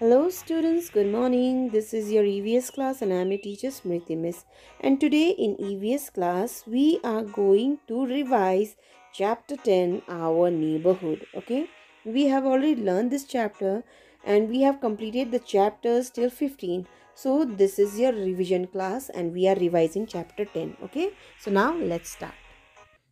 Hello students, good morning. This is your EVS class and I am your teacher Smriti Miss. And today in EVS class, we are going to revise chapter 10, Our Neighborhood. Okay, we have already learned this chapter and we have completed the chapters till 15. So this is your revision class and we are revising chapter 10. Okay, so now let's start.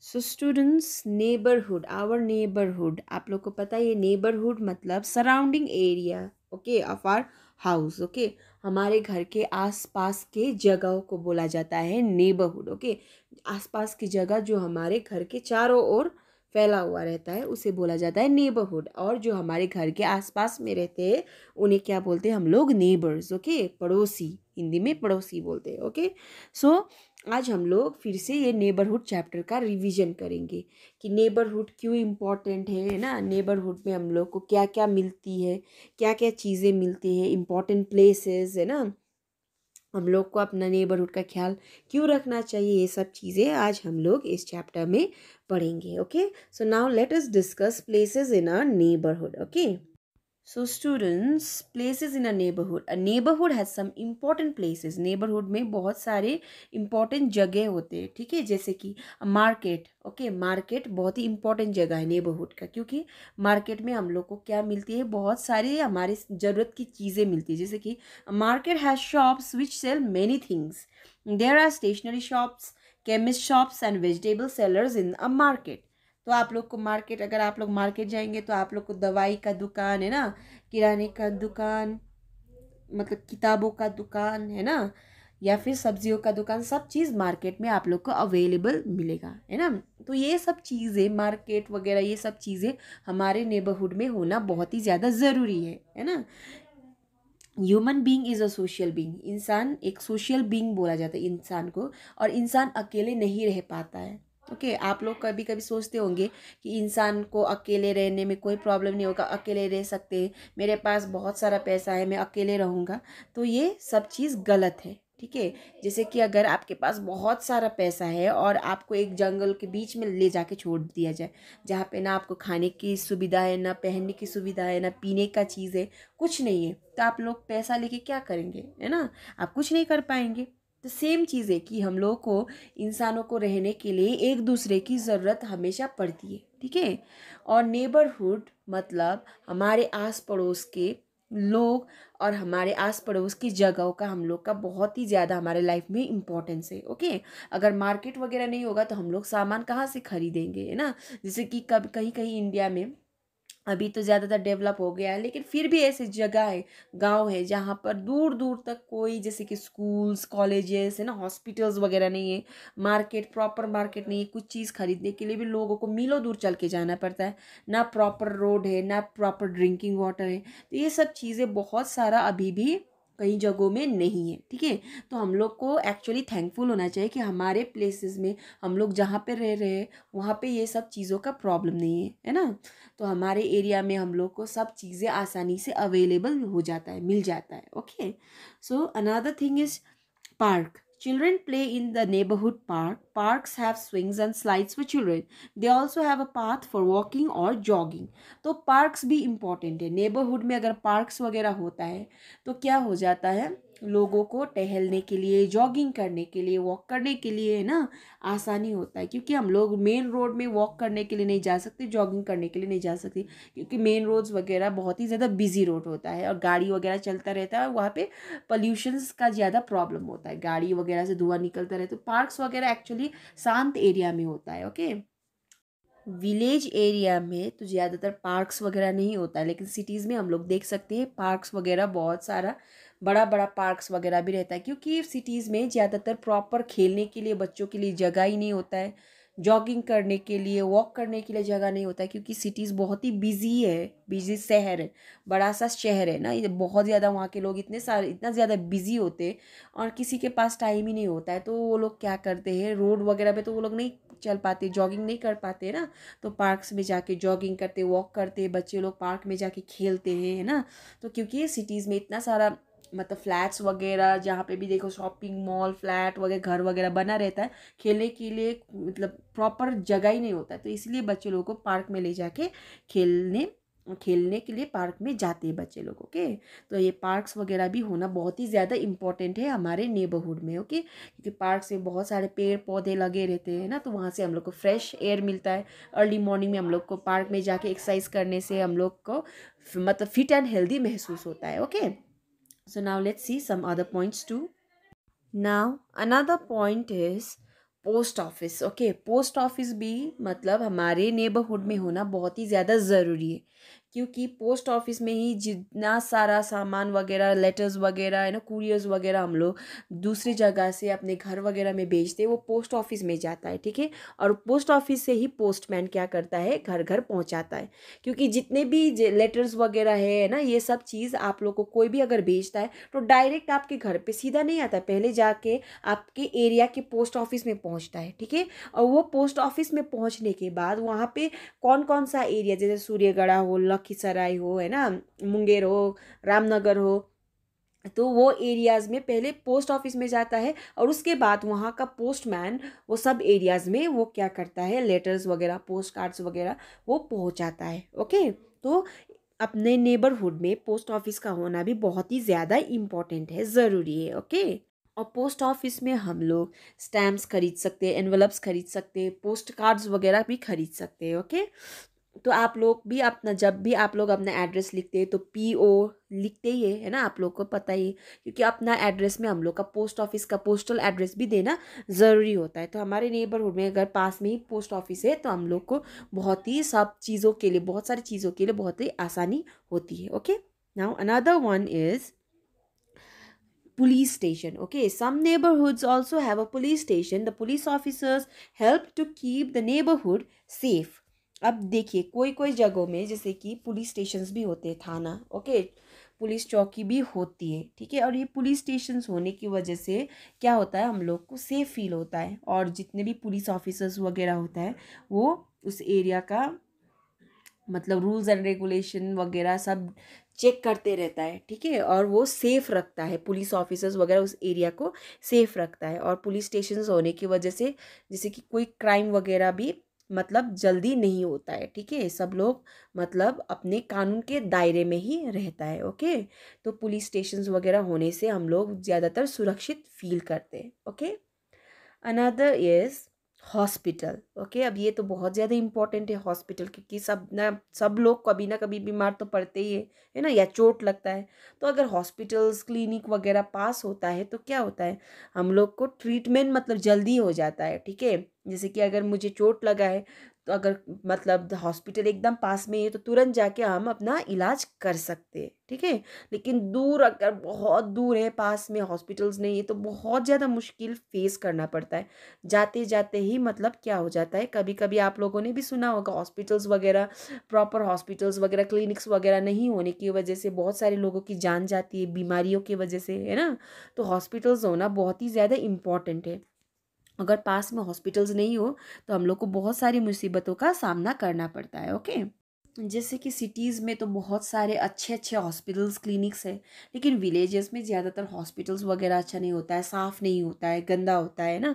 So students, neighbourhood, our neighbourhood. आप ko pata पता neighbourhood matlab surrounding area. Okay of our house okay हमारे घर के आसपास के जगहों को बोला जाता है नेबरहुड ओके आसपास की जगह जो हमारे घर के चारों ओर फैला हुआ रहता है उसे बोला जाता है नेबरहुड और जो हमारे घर के आसपास में रहते हैं उन्हें क्या बोलते हैं हम लोग नेबर्स ओके पड़ोसी हिंदी में पड़ोसी बोलते हैं ओके सो आज हम लोग फिर से ये नेबरहुड चैप्टर का रिवीजन करेंगे कि नेबरहुड क्यों इम्पॉर्टेंट है ना नेबरहुड में हम लोग को क्या क्या मिलती है क्या क्या चीज़ें मिलती है इम्पॉर्टेंट प्लेसेस है ना हम लोग को अपना नेबरहुड का ख्याल क्यों रखना चाहिए ये सब चीज़ें आज हम लोग इस चैप्टर में पढ़ेंगे okay so now let us discuss places in our neighbourhood okay so students places in a neighbourhood a neighbourhood has some important places neighbourhood में बहुत सारे इम्पॉर्टेंट जगह होते हैं ठीक है जैसे कि मार्केट ओके मार्केट बहुत ही इम्पॉर्टेंट जगह है नेबरहुड का क्योंकि मार्केट में हम लोग को क्या मिलती है बहुत सारी हमारी ज़रूरत की चीज़ें मिलती है जैसे कि market has shops which sell many things there are stationery shops chemist shops and vegetable sellers in a market तो आप लोग को मार्केट अगर आप लोग मार्केट जाएंगे तो आप लोग को दवाई का दुकान है ना किराने का दुकान मतलब किताबों का दुकान है ना या फिर सब्जियों का दुकान सब चीज़ मार्केट में आप लोग को अवेलेबल मिलेगा है ना तो ये सब चीज़ें मार्केट वगैरह ये सब चीज़ें हमारे नेबरहुड में होना बहुत ही ज़्यादा ज़रूरी है है ना human being is a social being इंसान एक सोशल बींग बोला जाता है इंसान को और इंसान अकेले नहीं रह पाता है ओके okay, आप लोग कभी कभी सोचते होंगे कि इंसान को अकेले रहने में कोई प्रॉब्लम नहीं होगा अकेले रह सकते मेरे पास बहुत सारा पैसा है मैं अकेले रहूँगा तो ये सब चीज़ गलत है ठीक है जैसे कि अगर आपके पास बहुत सारा पैसा है और आपको एक जंगल के बीच में ले जाके छोड़ दिया जाए जहाँ पे ना आपको खाने की सुविधा है ना पहनने की सुविधा है ना पीने का चीज़ है कुछ नहीं है तो आप लोग पैसा लेके क्या करेंगे है ना आप कुछ नहीं कर पाएंगे तो सेम चीज़ है कि हम लोग को इंसानों को रहने के लिए एक दूसरे की ज़रूरत हमेशा पड़ती है ठीक है और नेबरहुड मतलब हमारे आस पड़ोस के लोग और हमारे आस पड़ोस की जगहों का हम लोग का बहुत ही ज़्यादा हमारे लाइफ में इम्पोर्टेंस है ओके अगर मार्केट वगैरह नहीं होगा तो हम लोग सामान कहाँ से खरीदेंगे है ना जैसे कि कब कहीं कहीं इंडिया में अभी तो ज़्यादातर डेवलप हो गया है लेकिन फिर भी ऐसी जगह है गांव है जहाँ पर दूर दूर तक कोई जैसे कि स्कूल्स कॉलेजेस है ना हॉस्पिटल्स वगैरह नहीं है मार्केट प्रॉपर मार्केट नहीं है कुछ चीज़ खरीदने के लिए भी लोगों को मीलों दूर चल के जाना पड़ता है ना प्रॉपर रोड है ना प्रॉपर ड्रिंकिंग वाटर है तो ये सब चीज़ें बहुत सारा अभी भी कई जगहों में नहीं है ठीक है तो हम लोग को एक्चुअली थैंकफुल होना चाहिए कि हमारे प्लेसेस में हम लोग जहाँ पे रह रहे हैं वहाँ पे ये सब चीज़ों का प्रॉब्लम नहीं है है ना तो हमारे एरिया में हम लोग को सब चीज़ें आसानी से अवेलेबल हो जाता है मिल जाता है okay so another thing is park Children play in the neighborhood park. Parks have swings and slides for children. They also have a path for walking or jogging. तो parks भी important है neighborhood में अगर parks वगैरह होता है तो क्या हो जाता है लोगों को टहलने के लिए जॉगिंग करने के लिए वॉक करने के लिए है ना आसानी होता है क्योंकि हम लोग मेन रोड में वॉक करने के लिए नहीं जा सकते जॉगिंग करने के लिए नहीं जा सकते क्योंकि मेन रोड्स वगैरह बहुत ही ज़्यादा बिजी रोड होता है और गाड़ी वगैरह चलता रहता है और वहाँ पर पॉल्यूशंस का ज़्यादा प्रॉब्लम होता है गाड़ी वगैरह से धुआं निकलता रहता है तो पार्क्स वगैरह एक्चुअली शांत एरिया में होता है ओके विलेज एरिया में तो ज़्यादातर पार्क्स वगैरह नहीं होता है लेकिन सिटीज़ में हम लोग देख सकते हैं पार्क्स वगैरह बहुत सारा बड़ा बड़ा पार्क्स वगैरह भी रहता है क्योंकि सिटीज़ में ज़्यादातर प्रॉपर खेलने के लिए बच्चों के लिए जगह ही नहीं होता है जॉगिंग करने के लिए वॉक करने के लिए जगह नहीं होता है क्योंकि सिटीज़ बहुत ही बिजी है बिजी शहर है बड़ा सा शहर है ना बहुत ज़्यादा वहाँ के लोग इतने सारे इतना ज़्यादा बिजी होते और किसी के पास टाइम ही नहीं होता है तो वो लोग क्या करते हैं रोड वगैरह पे तो वो लोग नहीं चल पाते जॉगिंग नहीं कर पाते ना तो पार्क्स में जाके जॉगिंग करते वॉक करते बच्चे लोग पार्क में जाके खेलते हैं है ना तो क्योंकि सिटीज़ में इतना सारा मतलब फ्लैट्स वगैरह जहाँ पे भी देखो शॉपिंग मॉल फ्लैट वगैरह घर वगैरह बना रहता है खेलने के लिए मतलब प्रॉपर जगह ही नहीं होता है तो इसलिए बच्चे लोगों को पार्क में ले जाके खेलने खेलने के लिए पार्क में जाते हैं बच्चे लोग ओके तो ये पार्क्स वगैरह भी होना बहुत ही ज़्यादा इम्पॉर्टेंट है हमारे नेबरहुड में ओके क्योंकि पार्क्स में बहुत सारे पेड़ पौधे लगे रहते हैं ना तो वहाँ से हम लोग को फ्रेश एयर मिलता है अर्ली मॉर्निंग में हम लोग को पार्क में जाके एक्सरसाइज करने से हम लोग को मतलब फिट एंड हेल्दी महसूस होता है okay so now let's see some other points to now another point is post office okay post office भी मतलब हमारे नेबरहुड में होना बहुत ही ज़्यादा ज़रूरी है क्योंकि पोस्ट ऑफिस में ही जितना सारा सामान वगैरह लेटर्स वगैरह है ना कुरियर्स वगैरह हम लोग दूसरी जगह से अपने घर वगैरह में भेजते हैं वो पोस्ट ऑफिस में जाता है ठीक है और पोस्ट ऑफिस से ही पोस्टमैन क्या करता है घर घर पहुंचाता है क्योंकि जितने भी लेटर्स वगैरह है ना ये सब चीज़ आप लोग को कोई भी अगर भेजता है तो डायरेक्ट आपके घर पर सीधा नहीं आता पहले जाके आपके एरिया के पोस्ट ऑफिस में पहुँचता है ठीक है और वो पोस्ट ऑफिस में पहुँचने के बाद वहाँ पर कौन कौन सा एरिया जैसे सूर्यगढ़ा हो लखीसराय हो है ना मुंगेर हो रामनगर हो तो वो एरियाज़ में पहले पोस्ट ऑफिस में जाता है और उसके बाद वहाँ का पोस्टमैन वो सब एरियाज़ में वो क्या करता है लेटर्स वगैरह पोस्ट कार्ड्स वगैरह वो पहुँचाता है ओके तो अपने नेबरहुड में पोस्ट ऑफिस का होना भी बहुत ही ज़्यादा इम्पॉर्टेंट है ज़रूरी है ओके और पोस्ट ऑफिस में हम लोग स्टैम्प्स खरीद सकते हैं एनवलप्स खरीद सकते हैं पोस्ट कार्ड्स वगैरह भी खरीद सकते हैं ओके तो आप लोग भी अपना जब भी आप लोग अपना एड्रेस लिखते हैं तो पी ओ लिखते ही है ना आप लोग को पता ही क्योंकि अपना एड्रेस में हम लोग का पोस्ट ऑफिस का पोस्टल एड्रेस भी देना ज़रूरी होता है तो हमारे नेबरहुड में अगर पास में ही पोस्ट ऑफिस है तो हम लोग को बहुत ही सब चीज़ों के लिए बहुत सारी चीज़ों के लिए बहुत ही आसानी होती है okay now another one is police station okay some neighborhoods also have a police station the police officers help to keep the neighborhood safe अब देखिए कोई कोई जगहों में जैसे कि पुलिस स्टेशन भी होते हैं थाना ओके पुलिस चौकी भी होती है ठीक है और ये पुलिस स्टेशन होने की वजह से क्या होता है हम लोग को सेफ़ फील होता है और जितने भी पुलिस ऑफिसर्स वगैरह होता है वो उस एरिया का मतलब रूल्स एंड रेगुलेशन वगैरह सब चेक करते रहता है ठीक है और वो सेफ रखता है पुलिस ऑफिसर्स वगैरह उस एरिया को सेफ रखता है और पुलिस स्टेशन होने की वजह से जैसे कि कोई क्राइम वगैरह भी मतलब जल्दी नहीं होता है ठीक है सब लोग मतलब अपने कानून के दायरे में ही रहता है ओके तो पुलिस स्टेशन वगैरह होने से हम लोग ज़्यादातर सुरक्षित फील करते हैं okay another is hospital okay अब ये तो बहुत ज़्यादा इम्पॉर्टेंट है हॉस्पिटल क्योंकि सब ना सब लोग कभी ना कभी बीमार तो पड़ते ही है है ना या चोट लगता है तो अगर हॉस्पिटल्स क्लिनिक वगैरह पास होता है तो क्या होता है हम लोग को ट्रीटमेंट मतलब जल्दी हो जाता है ठीक है जैसे कि अगर मुझे चोट लगा है तो अगर मतलब हॉस्पिटल एकदम पास में है तो तुरंत जाके हम अपना इलाज कर सकते हैं ठीक है लेकिन दूर अगर बहुत दूर है पास में हॉस्पिटल्स नहीं है तो बहुत ज़्यादा मुश्किल फेस करना पड़ता है जाते जाते ही मतलब क्या हो जाता है कभी कभी आप लोगों ने भी सुना होगा हॉस्पिटल्स वगैरह प्रॉपर हॉस्पिटल्स वगैरह क्लिनिक्स वगैरह नहीं होने की वजह से बहुत सारे लोगों की जान जाती है बीमारियों की वजह से है ना तो हॉस्पिटल्स होना बहुत ही ज़्यादा इम्पॉर्टेंट है अगर पास में हॉस्पिटल्स नहीं हो तो हम लोग को बहुत सारी मुसीबतों का सामना करना पड़ता है ओके जैसे कि सिटीज़ में तो बहुत सारे अच्छे अच्छे हॉस्पिटल्स क्लिनिक्स है लेकिन विलेजेस में ज़्यादातर हॉस्पिटल्स वगैरह अच्छा नहीं होता है साफ़ नहीं होता है गंदा होता है ना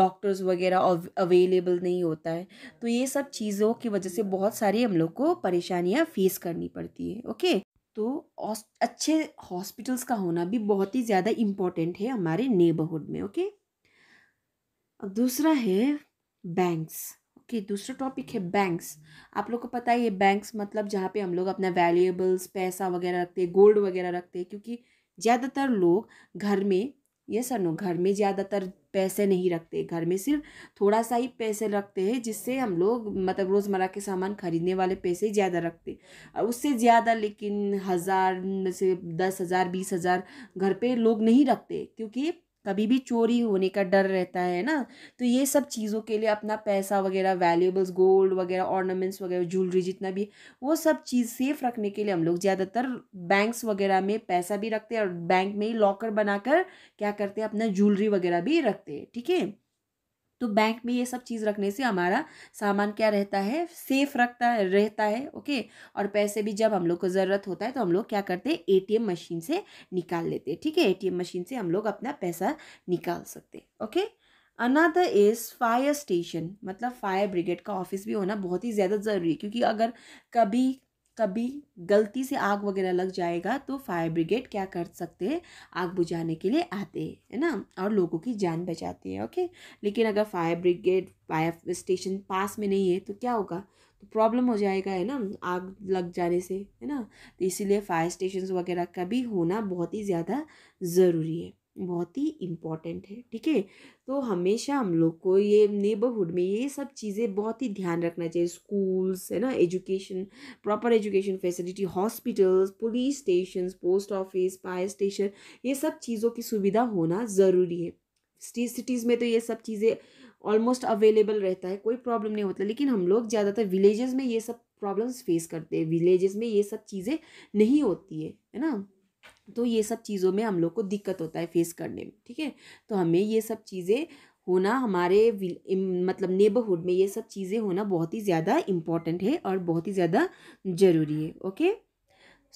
डॉक्टर्स वगैरह अवेलेबल नहीं होता है तो ये सब चीज़ों की वजह से बहुत सारी हम लोग को परेशानियाँ फेस करनी पड़ती है ओके तो अच्छे हॉस्पिटल्स का होना भी बहुत ही ज़्यादा इम्पॉर्टेंट है हमारे नेबरहुड में ओके अब दूसरा है बैंक्स ओके okay, दूसरा टॉपिक है बैंक्स आप लोग को पता ही है बैंक्स मतलब जहाँ पे हम लोग अपना वैल्यूएबल्स पैसा वगैरह रखते हैं गोल्ड वगैरह रखते हैं क्योंकि ज़्यादातर लोग घर में ये सर नो घर में ज़्यादातर पैसे नहीं रखते घर में सिर्फ थोड़ा सा ही पैसे रखते हैं जिससे हम लोग मतलब रोज़मर्रा के सामान खरीदने वाले पैसे ज़्यादा रखते और उससे ज़्यादा लेकिन हज़ार से दस हज़ार बीस हज़ार घर पे लोग नहीं रखते क्योंकि कभी भी चोरी होने का डर रहता है ना तो ये सब चीज़ों के लिए अपना पैसा वगैरह वैल्यूबल्स गोल्ड वगैरह ऑर्नामेंट्स वगैरह ज्वेलरी जितना भी वो सब चीज़ सेफ रखने के लिए हम लोग ज़्यादातर बैंक्स वगैरह में पैसा भी रखते हैं और बैंक में ही लॉकर बनाकर क्या करते हैं अपना ज्वेलरी वगैरह भी रखते हैं ठीक है तो बैंक में ये सब चीज़ रखने से हमारा सामान क्या रहता है सेफ रखता है रहता है ओके और पैसे भी जब हम लोग को ज़रूरत होता है तो हम लोग क्या करते हैं एटीएम मशीन से निकाल लेते हैं ठीक है एटीएम मशीन से हम लोग अपना पैसा निकाल सकते okay another is fire station मतलब फायर ब्रिगेड का ऑफिस भी होना बहुत ही ज़्यादा ज़रूरी है क्योंकि अगर कभी कभी गलती से आग वगैरह लग जाएगा तो फायर ब्रिगेड क्या कर सकते हैं आग बुझाने के लिए आते हैं है ना और लोगों की जान बचाते हैं ओके लेकिन अगर फायर ब्रिगेड फायर स्टेशन पास में नहीं है तो क्या होगा तो प्रॉब्लम हो जाएगा है ना आग लग जाने से है ना तो इसीलिए फायर स्टेशन वगैरह का भी होना बहुत ही ज़्यादा ज़रूरी है बहुत ही इम्पॉर्टेंट है ठीक है तो हमेशा हम लोग को ये नेबरहुड में ये सब चीज़ें बहुत ही ध्यान रखना चाहिए स्कूल्स है ना education proper education facility hospitals police station post office fire station ये सब चीज़ों की सुविधा होना ज़रूरी है सिटीज़ में तो ये सब चीज़ें ऑलमोस्ट अवेलेबल रहता है कोई प्रॉब्लम नहीं होता लेकिन हम लोग ज़्यादातर विलेजेस में ये सब प्रॉब्लम्स फेस करते हैं विलेजेस में ये सब चीज़ें नहीं होती है है ना तो ये सब चीज़ों में हम लोग को दिक्कत होता है फेस करने में ठीक है तो हमें ये सब चीज़ें होना हमारे मतलब नेबरहुड में ये सब चीज़ें होना बहुत ही ज़्यादा इम्पॉर्टेंट है और बहुत ही ज़्यादा ज़रूरी है okay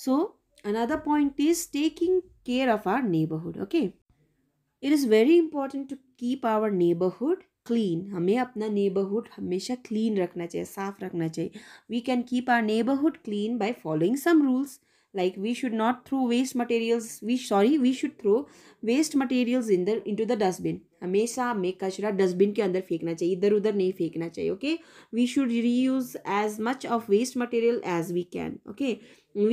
so another point is taking care of our neighbourhood okay it is very important to keep our neighbourhood clean हमें अपना नेबरहुड हमेशा क्लीन रखना चाहिए साफ रखना चाहिए we can keep our neighbourhood clean by following some rules like we should not throw waste materials we sorry we should throw waste materials in the into the dustbin hamesha me kachra dustbin ke andar fekna chahiye idhar udhar nahi fekna chahiye okay we should reuse as much of waste material as we can okay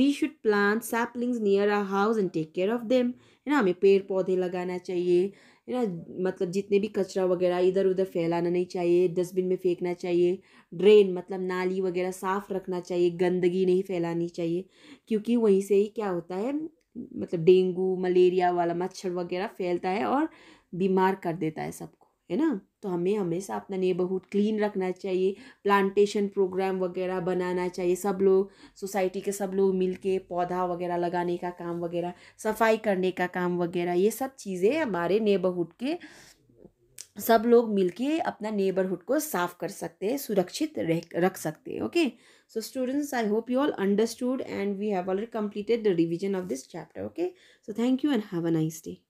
we should plant saplings near our house and take care of them hai na hame ped podhe lagana है ना मतलब जितने भी कचरा वगैरह इधर उधर फैलाना नहीं चाहिए डस्टबिन में फेंकना चाहिए ड्रेन मतलब नाली वगैरह साफ़ रखना चाहिए गंदगी नहीं फैलानी चाहिए क्योंकि वहीं से ही क्या होता है मतलब डेंगू मलेरिया वाला मच्छर वगैरह फैलता है और बीमार कर देता है सबको है ना तो हमें हमेशा अपना नेबरहुड क्लीन रखना चाहिए प्लांटेशन प्रोग्राम वगैरह बनाना चाहिए सब लोग सोसाइटी के सब लोग मिल के पौधा वगैरह लगाने का काम वगैरह सफाई करने का काम वगैरह ये सब चीज़ें हमारे नेबरहुड के सब लोग मिलके अपना नेबरहुड को साफ कर सकते हैं सुरक्षित रह रख सकते हैं okay so students I hope you all understood and we have already completed the revision of this chapter okay so thank you and have a nice day